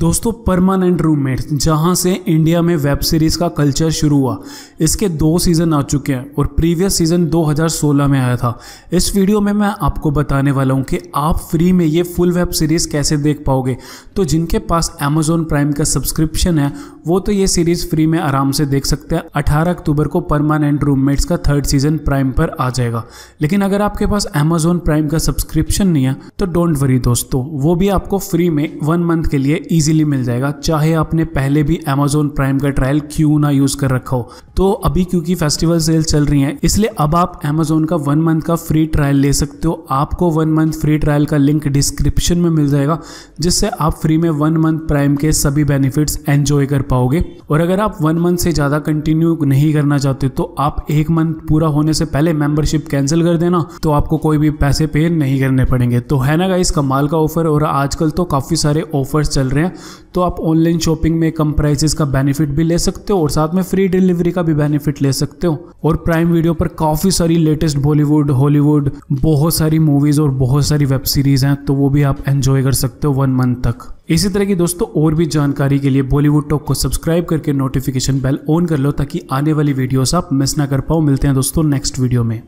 दोस्तों permanent roommates जहां से इंडिया में वेब सीरीज़ का कल्चर शुरू हुआ इसके दो सीज़न आ चुके हैं और प्रीवियस सीज़न 2016 में आया था इस वीडियो में मैं आपको बताने वाला हूं कि आप फ्री में ये फुल वेब सीरीज़ कैसे देख पाओगे तो जिनके पास अमेजोन प्राइम का सब्सक्रिप्शन है वो तो ये सीरीज़ फ्री में आराम से देख सकते हैं अठारह अक्टूबर को परमानेंट रूममेट्स का थर्ड सीज़न प्राइम पर आ जाएगा लेकिन अगर आपके पास अमेजोन प्राइम का सब्सक्रिप्शन नहीं है तो डोंट वरी दोस्तों वो भी आपको फ्री में वन मंथ के लिए इजीली मिल जाएगा चाहे आपने पहले भी अमेजोन प्राइम का ट्रायल क्यों ना यूज कर रखा हो तो अभी क्योंकि फेस्टिवल सेल चल रही है इसलिए अब आप अमेजोन का वन मंथ का फ्री ट्रायल ले सकते हो आपको वन मंथ फ्री ट्रायल का लिंक डिस्क्रिप्शन में मिल जाएगा जिससे आप फ्री में वन मंथ प्राइम के सभी बेनिफिट्स एंजॉय कर पाओगे और अगर आप वन मंथ से ज़्यादा कंटिन्यू नहीं करना चाहते तो आप एक मंथ पूरा होने से पहले मेंबरशिप कैंसिल कर देना तो आपको कोई भी पैसे पे नहीं करने पड़ेंगे तो है ना इस कमाल का ऑफर और आजकल तो काफ़ी सारे ऑफर्स चल रहे हैं तो आप ऑनलाइन शॉपिंग में कम प्राइसेस का बेनिफिट भी ले सकते हो और साथ में फ्री डिलीवरी का भी बेनिफिट ले सकते हो और प्राइम वीडियो पर काफ़ी सारी लेटेस्ट बॉलीवुड हॉलीवुड बहुत सारी मूवीज़ और बहुत सारी वेब सीरीज़ हैं तो वो भी आप एंजॉय कर सकते हो वन मंथ तक इसी तरह की दोस्तों और भी जानकारी के लिए बॉलीवुड टॉक को सब्सक्राइब करके नोटिफिकेशन बेल ऑन कर लो ताकि आने वाली वीडियोस आप मिस ना कर पाओ मिलते हैं दोस्तों नेक्स्ट वीडियो में